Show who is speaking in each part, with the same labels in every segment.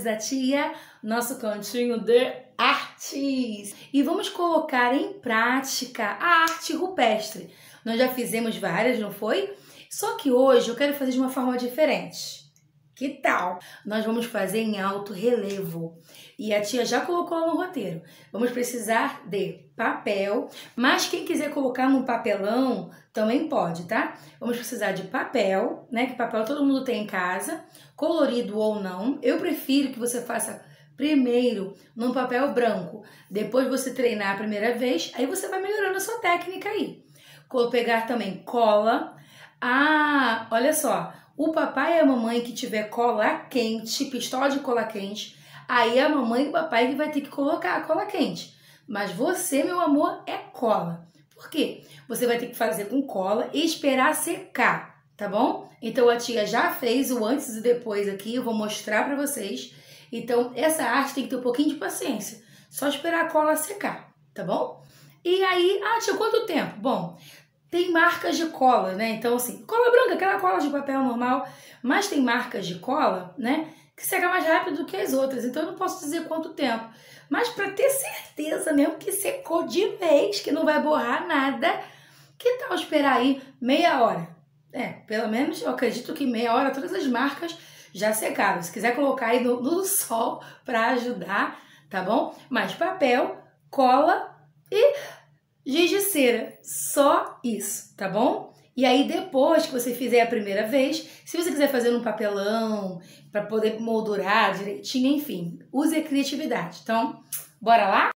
Speaker 1: Histórias da Tia, nosso cantinho de artes. E vamos colocar em prática a arte rupestre. Nós já fizemos várias, não foi? Só que hoje eu quero fazer de uma forma diferente. Que tal? Nós vamos fazer em alto relevo. E a tia já colocou no roteiro. Vamos precisar de papel, mas quem quiser colocar num papelão também pode, tá? Vamos precisar de papel, né? Que papel todo mundo tem em casa, colorido ou não. Eu prefiro que você faça primeiro num papel branco. Depois você treinar a primeira vez, aí você vai melhorando a sua técnica aí. Vou pegar também cola. Ah, olha só, o papai e a mamãe que tiver cola quente, pistola de cola quente, aí é a mamãe e o papai que vai ter que colocar a cola quente. Mas você, meu amor, é cola. Por quê? Você vai ter que fazer com cola e esperar secar, tá bom? Então a tia já fez o antes e depois aqui, eu vou mostrar para vocês. Então essa arte tem que ter um pouquinho de paciência, só esperar a cola secar, tá bom? E aí, ah, tia, quanto tempo? Bom, tem marcas de cola, né? Então, assim, cola branca, aquela cola de papel normal, mas tem marcas de cola, né? Que seca mais rápido do que as outras. Então, eu não posso dizer quanto tempo. Mas para ter certeza mesmo que secou de vez, que não vai borrar nada, que tal esperar aí meia hora? É, pelo menos eu acredito que meia hora todas as marcas já secaram. Se quiser colocar aí no, no sol para ajudar, tá bom? Mas papel, cola e giz de cera, só isso, tá bom? E aí depois que você fizer a primeira vez, se você quiser fazer um papelão para poder moldurar direitinho, enfim, use a criatividade. Então, bora lá?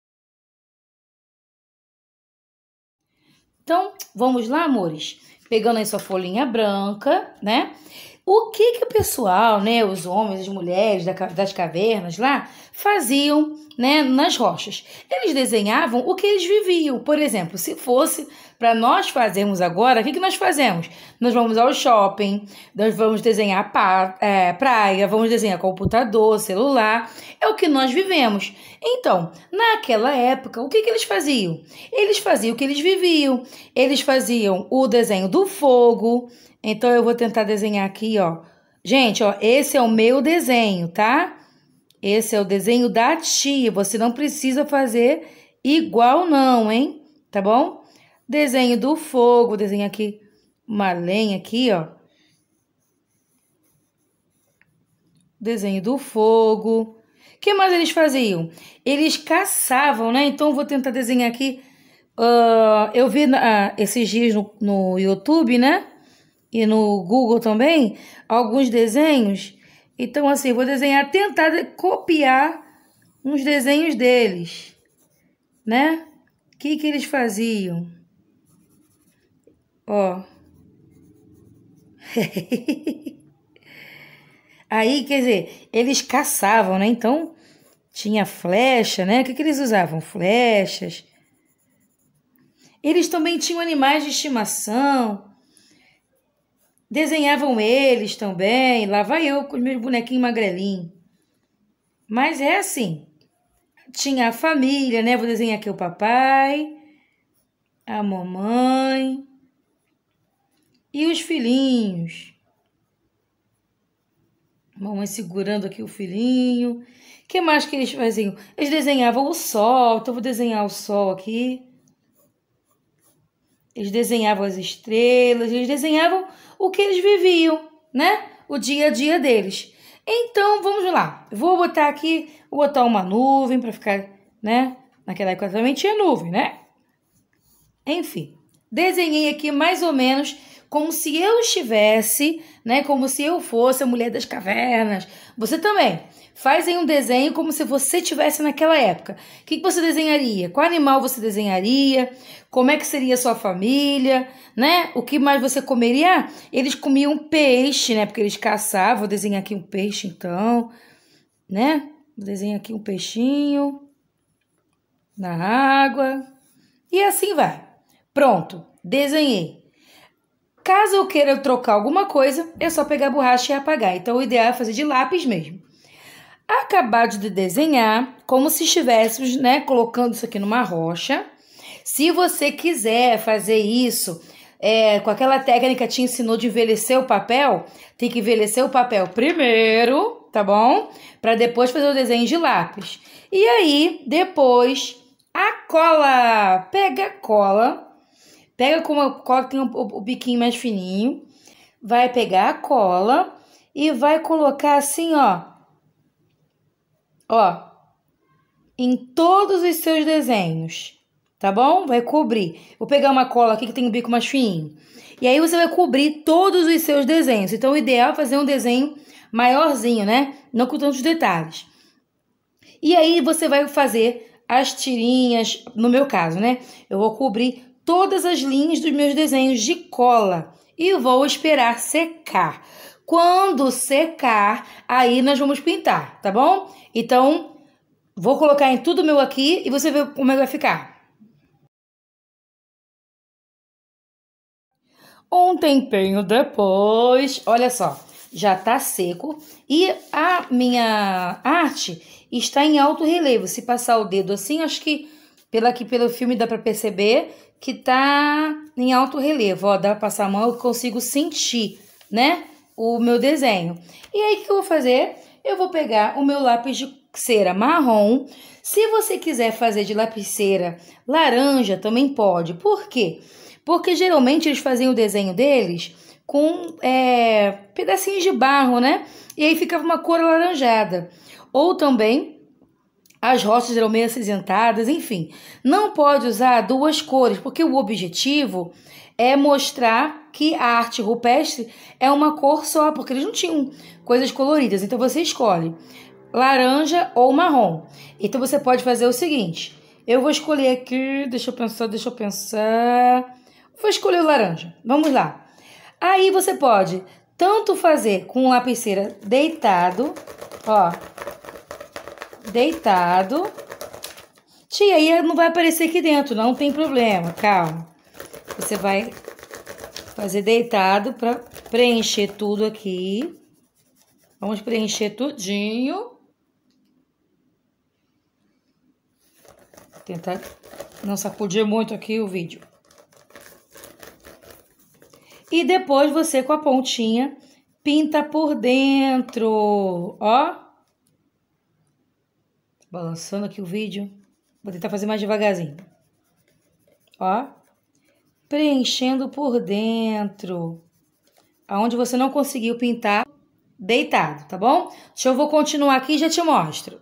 Speaker 1: Então, vamos lá, amores. Pegando aí sua folhinha branca, né? o que que o pessoal, né, os homens, as mulheres das cavernas lá, faziam, né, nas rochas? Eles desenhavam o que eles viviam. Por exemplo, se fosse para nós fazermos agora, o que, que nós fazemos? Nós vamos ao shopping, nós vamos desenhar pra, é, praia, vamos desenhar computador, celular, é o que nós vivemos. Então, naquela época, o que, que eles faziam? Eles faziam o que eles viviam, eles faziam o desenho do fogo, então, eu vou tentar desenhar aqui, ó. Gente, ó, esse é o meu desenho, tá? Esse é o desenho da tia. Você não precisa fazer igual não, hein? Tá bom? Desenho do fogo, desenho aqui uma lenha aqui, ó. Desenho do fogo. O que mais eles faziam? Eles caçavam, né? Então, vou tentar desenhar aqui. Uh, eu vi uh, esses dias no, no YouTube, né? e no Google também alguns desenhos. Então, assim, vou desenhar, tentar copiar uns desenhos deles, né? O que, que eles faziam? Ó. Aí, quer dizer, eles caçavam, né? Então, tinha flecha, né? O que, que eles usavam? Flechas. Eles também tinham animais de estimação Desenhavam eles também, lá vai eu com os meus bonequinhos magrelinhos. Mas é assim, tinha a família, né? Vou desenhar aqui o papai, a mamãe e os filhinhos. A mamãe segurando aqui o filhinho. O que mais que eles faziam? Eles desenhavam o sol, então vou desenhar o sol aqui. Eles desenhavam as estrelas, eles desenhavam o que eles viviam, né? O dia a dia deles. Então, vamos lá. Vou botar aqui, vou botar uma nuvem para ficar, né? Naquela época também tinha nuvem, né? Enfim, desenhei aqui mais ou menos como se eu estivesse, né, como se eu fosse a mulher das cavernas. Você também. Fazem um desenho como se você tivesse naquela época. O que, que você desenharia? Qual animal você desenharia? Como é que seria a sua família, né? O que mais você comeria? Ah, eles comiam peixe, né? Porque eles caçavam. Vou desenhar aqui um peixe, então, né? Vou desenhar aqui um peixinho na água. E assim vai. Pronto, desenhei. Caso eu queira trocar alguma coisa, é só pegar a borracha e apagar. Então, o ideal é fazer de lápis mesmo. Acabado de desenhar, como se estivéssemos né, colocando isso aqui numa rocha. Se você quiser fazer isso é, com aquela técnica que te ensinou de envelhecer o papel, tem que envelhecer o papel primeiro, tá bom? Para depois fazer o desenho de lápis. E aí, depois, a cola. Pega a cola Pega com uma cola que tem o, o, o biquinho mais fininho, vai pegar a cola e vai colocar assim, ó. Ó. Em todos os seus desenhos, tá bom? Vai cobrir. Vou pegar uma cola aqui que tem o bico mais fininho. E aí você vai cobrir todos os seus desenhos. Então, o ideal é fazer um desenho maiorzinho, né? Não com tantos detalhes. E aí você vai fazer as tirinhas, no meu caso, né? Eu vou cobrir todas as linhas dos meus desenhos de cola e vou esperar secar. Quando secar, aí nós vamos pintar, tá bom? Então, vou colocar em tudo meu aqui e você vê como é que vai ficar. Um tempinho depois, olha só, já tá seco e a minha arte está em alto relevo. Se passar o dedo assim, acho que pelo aqui pelo filme dá para perceber que tá em alto relevo. Ó, dá para passar a mão, eu consigo sentir, né? O meu desenho. E aí, o que eu vou fazer? Eu vou pegar o meu lápis de cera marrom. Se você quiser fazer de lapiceira laranja, também pode. Por quê? Porque geralmente eles fazem o desenho deles com é, pedacinhos de barro, né? E aí ficava uma cor alaranjada. Ou também as roças eram meio acinzentadas, enfim. Não pode usar duas cores, porque o objetivo é mostrar que a arte rupestre é uma cor só, porque eles não tinham coisas coloridas. Então você escolhe laranja ou marrom. Então você pode fazer o seguinte: eu vou escolher aqui, deixa eu pensar, deixa eu pensar. Vou escolher o laranja. Vamos lá. Aí você pode tanto fazer com lapiseira deitado, ó, deitado. Tia, aí não vai aparecer aqui dentro, não tem problema, calma. Você vai fazer deitado para preencher tudo aqui. Vamos preencher tudinho. Vou tentar não sacudir muito aqui o vídeo. E depois você com a pontinha pinta por dentro, ó. Balançando aqui o vídeo. Vou tentar fazer mais devagarzinho. Ó. Preenchendo por dentro. Aonde você não conseguiu pintar deitado, tá bom? Deixa eu vou continuar aqui e já te mostro.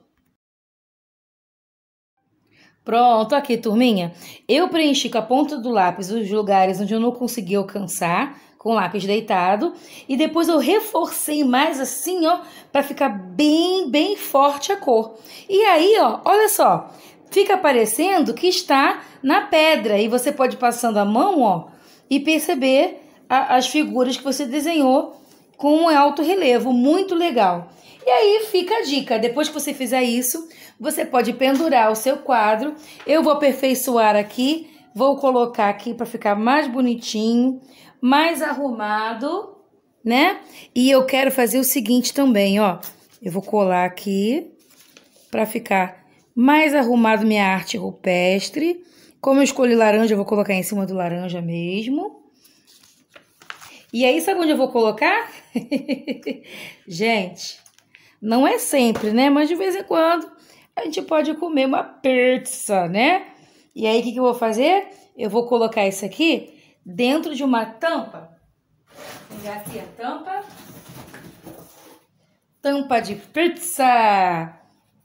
Speaker 1: Pronto, aqui, turminha. Eu preenchi com a ponta do lápis os lugares onde eu não consegui alcançar com o lápis deitado e depois eu reforcei mais assim, ó, para ficar bem, bem forte a cor. E aí, ó, olha só, fica parecendo que está na pedra e você pode ir passando a mão, ó, e perceber a, as figuras que você desenhou com um alto relevo, muito legal. E aí fica a dica: depois que você fizer isso, você pode pendurar o seu quadro. Eu vou aperfeiçoar aqui, vou colocar aqui para ficar mais bonitinho, mais arrumado, né? E eu quero fazer o seguinte também, ó. Eu vou colar aqui para ficar mais arrumado minha arte rupestre. Como eu escolhi laranja, eu vou colocar em cima do laranja mesmo. E aí, sabe onde eu vou colocar? Gente, não é sempre, né? Mas de vez em quando a gente pode comer uma pizza, né? E aí o que, que eu vou fazer? Eu vou colocar isso aqui dentro de uma tampa. Vou pegar aqui a tampa. Tampa de pizza.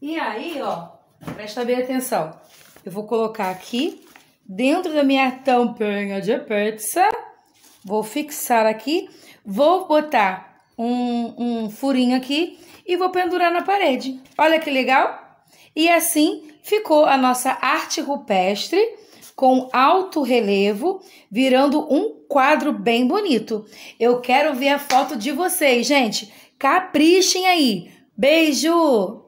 Speaker 1: E aí, ó, presta bem atenção. Eu vou colocar aqui dentro da minha tampinha de pizza. Vou fixar aqui. Vou botar um, um furinho aqui e vou pendurar na parede. Olha que legal! E assim ficou a nossa arte rupestre com alto relevo, virando um quadro bem bonito. Eu quero ver a foto de vocês, gente. Caprichem aí. Beijo!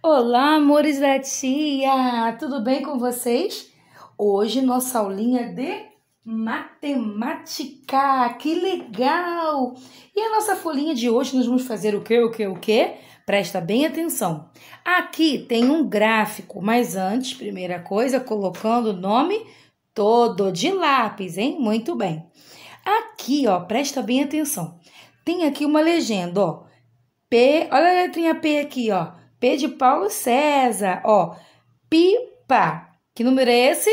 Speaker 1: Olá, amores da tia! Tudo bem com vocês? Hoje nossa aulinha de matemática. Que legal! E a nossa folhinha de hoje nós vamos fazer o que, o que, o que? Presta bem atenção. Aqui tem um gráfico, mas antes, primeira coisa, colocando o nome todo de lápis, hein? Muito bem. Aqui, ó, presta bem atenção. Tem aqui uma legenda, ó. P, olha a letrinha P aqui, ó. P de Paulo César, ó. Pipa. Que número é esse?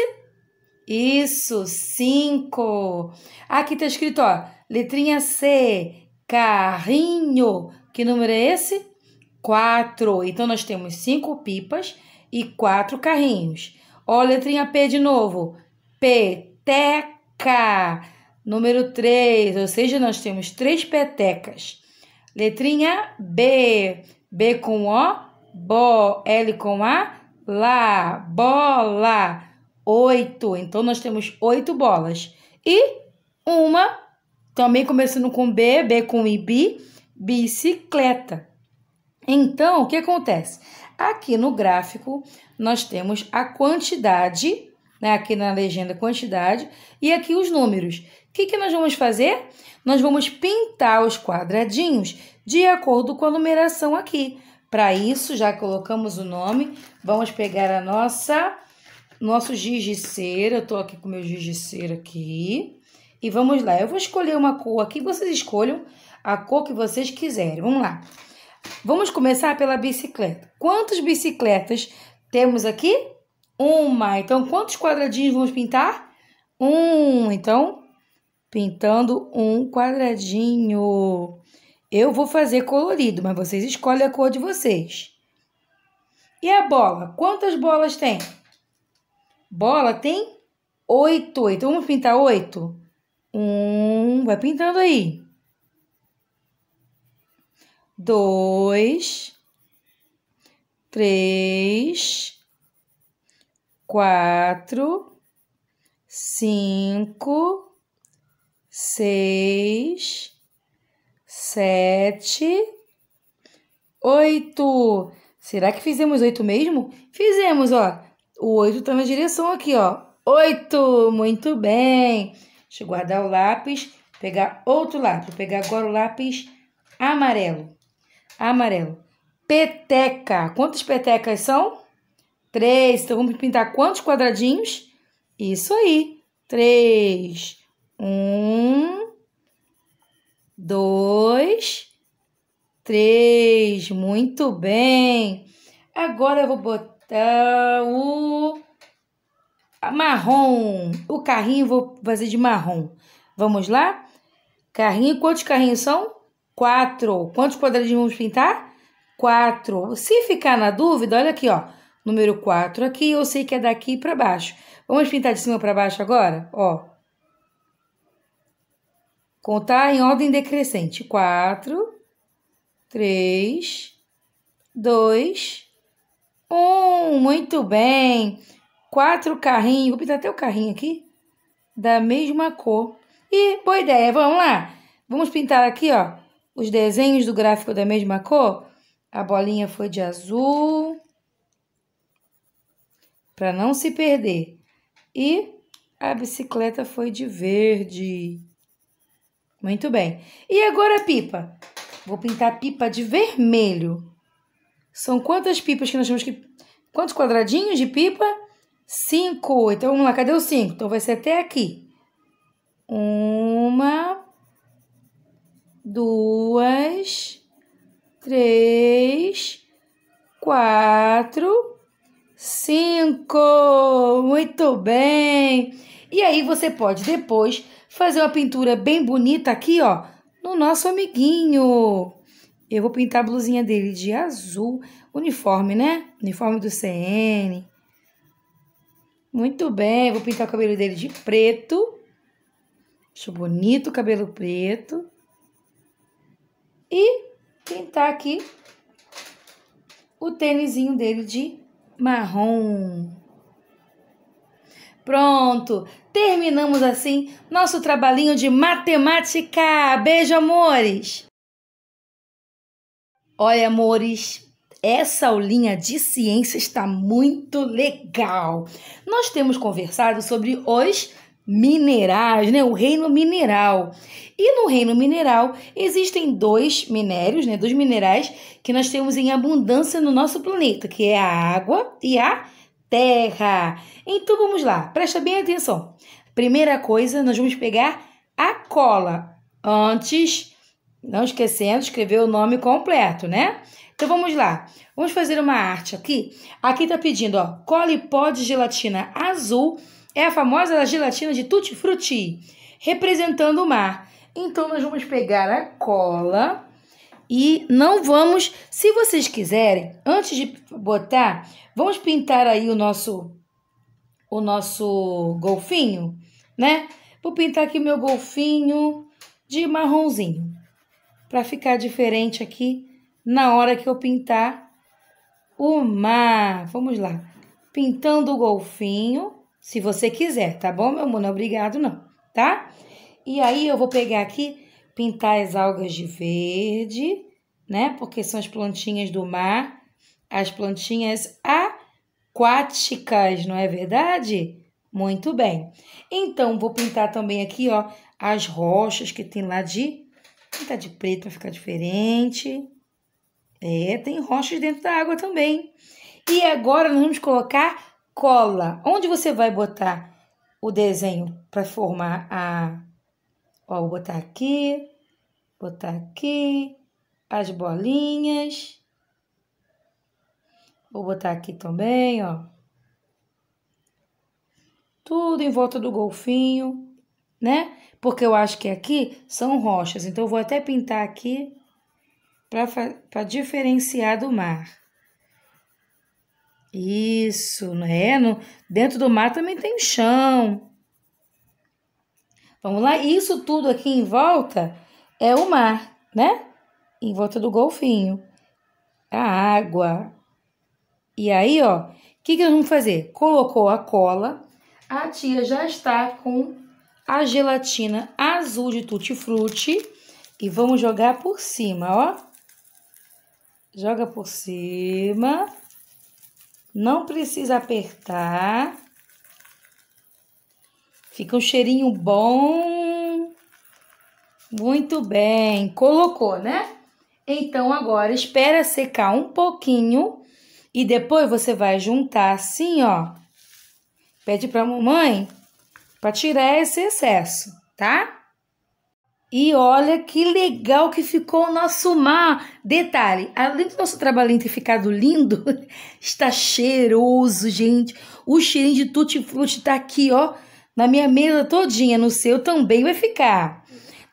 Speaker 1: Isso, 5. Aqui está escrito, ó, letrinha C, carrinho. Que número é esse? 4. Então, nós temos 5 pipas e 4 carrinhos. Ó, letrinha P de novo. Peteca. Número 3, ou seja, nós temos 3 petecas. Letrinha B. B com O, Bo, L com A, lá bola. Oito. Então, nós temos oito bolas. E uma, também começando com B, B com I, bi, bicicleta. Então, o que acontece? Aqui no gráfico, nós temos a quantidade, né? aqui na legenda quantidade, e aqui os números. O que, que nós vamos fazer? Nós vamos pintar os quadradinhos de acordo com a numeração aqui. Para isso, já colocamos o nome, vamos pegar a nossa nosso giz de cera, eu tô aqui com meu giz de cera aqui. E vamos lá, eu vou escolher uma cor aqui, vocês escolham a cor que vocês quiserem. Vamos lá. Vamos começar pela bicicleta. Quantas bicicletas temos aqui? Uma. Então, quantos quadradinhos vamos pintar? Um. Então, pintando um quadradinho. Eu vou fazer colorido, mas vocês escolhem a cor de vocês. E a bola? Quantas bolas tem? Bola tem oito. Então vamos pintar oito? Um, vai pintando aí. Dois, três, quatro, cinco, seis sete, oito. Será que fizemos oito mesmo? Fizemos, ó. O oito tá na direção aqui, ó. Oito, muito bem. Deixa eu guardar o lápis, pegar outro lápis. Vou pegar agora o lápis amarelo. Amarelo. Peteca. Quantas petecas são? Três. Então, vamos pintar quantos quadradinhos? Isso aí. Três. Um dois, três. Muito bem. Agora eu vou botar o marrom. O carrinho vou fazer de marrom. Vamos lá? Carrinho, quantos carrinhos são? Quatro. Quantos quadradinhos vamos pintar? Quatro. Se ficar na dúvida, olha aqui, ó. Número quatro aqui, eu sei que é daqui para baixo. Vamos pintar de cima para baixo agora? Ó, Contar em ordem decrescente. Quatro, três, dois, um. Muito bem. Quatro carrinhos. Vou pintar até o carrinho aqui. Da mesma cor. E boa ideia. Vamos lá. Vamos pintar aqui, ó. Os desenhos do gráfico da mesma cor. A bolinha foi de azul. Para não se perder. E a bicicleta foi de verde. Muito bem. E agora a pipa. Vou pintar a pipa de vermelho. São quantas pipas que nós temos que... Quantos quadradinhos de pipa? Cinco. Então, vamos lá. Cadê o cinco? Então, vai ser até aqui. Uma. Duas. Três. Quatro. Cinco. Muito bem. E aí, você pode depois fazer uma pintura bem bonita aqui, ó, no nosso amiguinho. Eu vou pintar a blusinha dele de azul, uniforme, né? Uniforme do CN. Muito bem, vou pintar o cabelo dele de preto. Acho bonito o cabelo preto. E pintar aqui o tênisinho dele de marrom. Pronto, terminamos assim nosso trabalhinho de matemática. Beijo, amores! Olha, amores, essa aulinha de ciência está muito legal. Nós temos conversado sobre os minerais, né? O reino mineral. E no reino mineral existem dois minérios, né? Dois minerais que nós temos em abundância no nosso planeta, que é a água e a terra. Então vamos lá, presta bem atenção. Primeira coisa, nós vamos pegar a cola. Antes, não esquecendo, escrever o nome completo, né? Então vamos lá. Vamos fazer uma arte aqui. Aqui tá pedindo, ó, cole pó de gelatina azul. É a famosa gelatina de tutti-frutti, representando o mar. Então nós vamos pegar a cola e não vamos, se vocês quiserem, antes de botar, vamos pintar aí o nosso o nosso golfinho, né? Vou pintar aqui o meu golfinho de marronzinho, para ficar diferente aqui na hora que eu pintar o mar. Vamos lá. Pintando o golfinho, se você quiser, tá bom, meu amor? Não, é obrigado não, tá? E aí eu vou pegar aqui pintar as algas de verde, né? Porque são as plantinhas do mar, as plantinhas aquáticas, não é verdade? Muito bem. Então, vou pintar também aqui, ó, as rochas que tem lá de... Pintar de preto para ficar diferente. É, tem rochas dentro da água também. E agora nós vamos colocar cola. Onde você vai botar o desenho para formar a... Ó, vou botar aqui botar aqui as bolinhas. Vou botar aqui também, ó. Tudo em volta do golfinho, né? Porque eu acho que aqui são rochas, então eu vou até pintar aqui para diferenciar do mar. Isso, né? No, dentro do mar também tem chão. Vamos lá, isso tudo aqui em volta é o mar, né? Em volta do golfinho. A água. E aí, ó, o que, que nós vamos fazer? Colocou a cola, a tia já está com a gelatina azul de tutti-frutti e vamos jogar por cima, ó. Joga por cima. Não precisa apertar. Fica um cheirinho bom muito bem, colocou, né? Então agora espera secar um pouquinho e depois você vai juntar assim, ó. Pede para mamãe para tirar esse excesso, tá? E olha que legal que ficou o nosso mar. Detalhe, além do nosso trabalhinho ter ficado lindo, está cheiroso, gente. O cheirinho de tutti-frutti tá aqui, ó, na minha mesa todinha, no seu também vai ficar.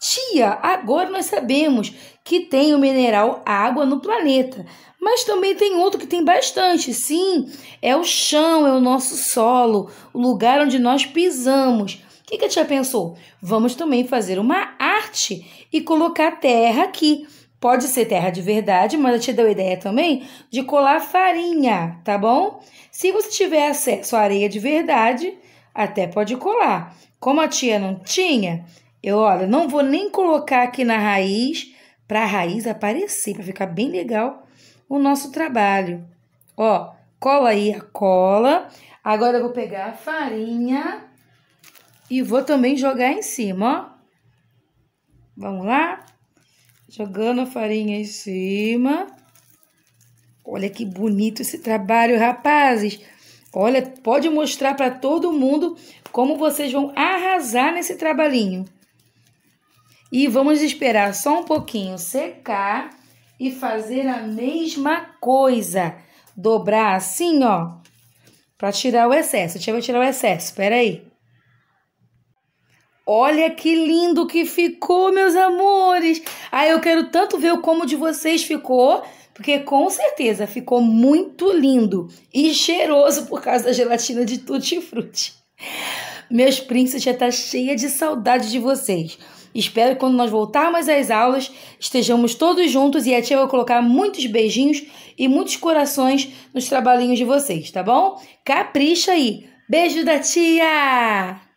Speaker 1: Tia, agora nós sabemos que tem o mineral água no planeta, mas também tem outro que tem bastante. Sim, é o chão, é o nosso solo, o lugar onde nós pisamos. O que, que a tia pensou? Vamos também fazer uma arte e colocar terra aqui. Pode ser terra de verdade, mas eu te dou ideia também de colar farinha, tá bom? Se você tiver acesso à areia de verdade, até pode colar. Como a tia não tinha, eu, olha, não vou nem colocar aqui na raiz para a raiz aparecer, para ficar bem legal o nosso trabalho. Ó, cola aí a cola. Agora eu vou pegar a farinha e vou também jogar em cima, ó. Vamos lá? Jogando a farinha em cima. Olha que bonito esse trabalho, rapazes. Olha, pode mostrar para todo mundo como vocês vão arrasar nesse trabalhinho. E vamos esperar só um pouquinho secar e fazer a mesma coisa. Dobrar assim, ó, para tirar o excesso. Deixa eu tirar o excesso, Peraí. Olha que lindo que ficou, meus amores. Ah, eu quero tanto ver o como de vocês ficou, porque com certeza ficou muito lindo e cheiroso por causa da gelatina de tutti-frutti. Meus príncipes, já tá cheia de saudade de vocês. Espero que quando nós voltarmos às aulas estejamos todos juntos e a tia vai colocar muitos beijinhos e muitos corações nos trabalhinhos de vocês, tá bom? Capricha aí! Beijo da tia!